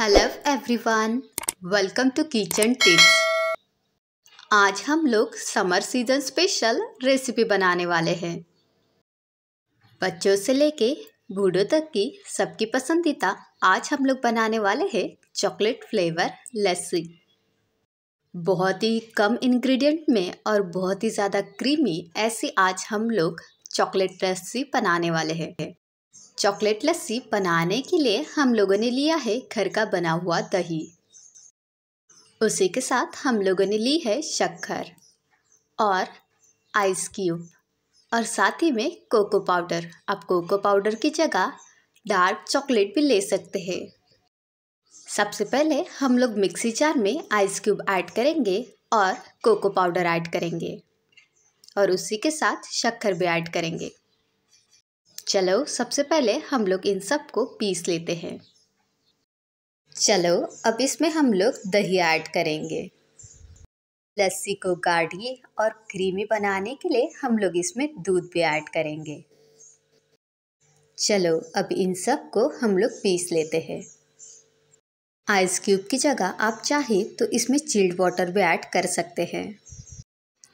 hello everyone welcome to kitchen tips आज हम लोग समर सीजन स्पेशल रेसिपी बनाने वाले हैं बच्चों से लेके बूढ़ों तक की सबकी पसंदीदा आज हम लोग बनाने वाले हैं चॉकलेट फ्लेवर लस्सी बहुत ही कम इंग्रेडिएंट में और बहुत ही ज़्यादा क्रीमी ऐसी आज हम लोग चॉकलेट लस्सी बनाने वाले हैं चॉकलेट लस्सी बनाने के लिए हम लोगों ने लिया है घर का बना हुआ दही उसी के साथ हम लोगों ने ली है शक्कर और आइस क्यूब और साथ ही में कोको पाउडर आप कोको पाउडर की जगह डार्क चॉकलेट भी ले सकते हैं सबसे पहले हम लोग मिक्सी जार में आइस क्यूब ऐड करेंगे और कोको पाउडर ऐड करेंगे और उसी के साथ शक्कर भी ऐड करेंगे चलो सबसे पहले हम लोग इन सब को पीस लेते हैं चलो अब इसमें हम लोग दही ऐड करेंगे लस्सी को गाढ़ी और क्रीमी बनाने के लिए हम लोग इसमें दूध भी ऐड करेंगे चलो अब इन सब को हम लोग पीस लेते हैं आइस क्यूब की जगह आप चाहे तो इसमें चिल्ड वाटर भी ऐड कर सकते हैं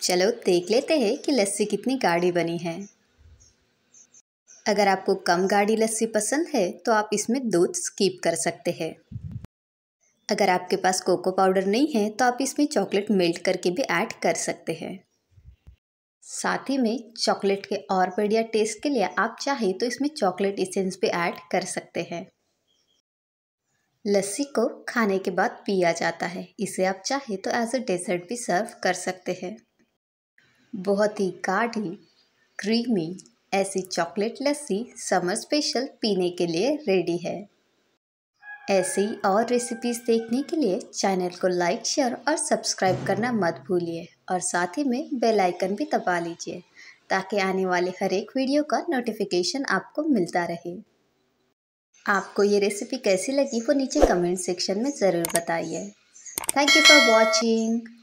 चलो देख लेते हैं कि लस्सी कितनी गाढ़ी बनी है अगर आपको कम गाढ़ी लस्सी पसंद है तो आप इसमें दूध स्कीप कर सकते हैं अगर आपके पास कोको पाउडर नहीं है तो आप इसमें चॉकलेट मेल्ट करके भी ऐड कर सकते हैं साथ ही में चॉकलेट के और बढ़िया टेस्ट के लिए आप चाहे तो इसमें चॉकलेट इसेंस भी ऐड कर सकते हैं लस्सी को खाने के बाद पिया जाता है इसे आप चाहे तो एज अ डेजर्ट भी सर्व कर सकते हैं बहुत ही गाढ़ी क्रीमी ऐसी चॉकलेट लस्सी समर स्पेशल पीने के लिए रेडी है ऐसी और रेसिपीज़ देखने के लिए चैनल को लाइक शेयर और सब्सक्राइब करना मत भूलिए और साथ ही में बेल आइकन भी दबा लीजिए ताकि आने वाले हर एक वीडियो का नोटिफिकेशन आपको मिलता रहे आपको ये रेसिपी कैसी लगी वो नीचे कमेंट सेक्शन में ज़रूर बताइए थैंक यू फॉर वॉचिंग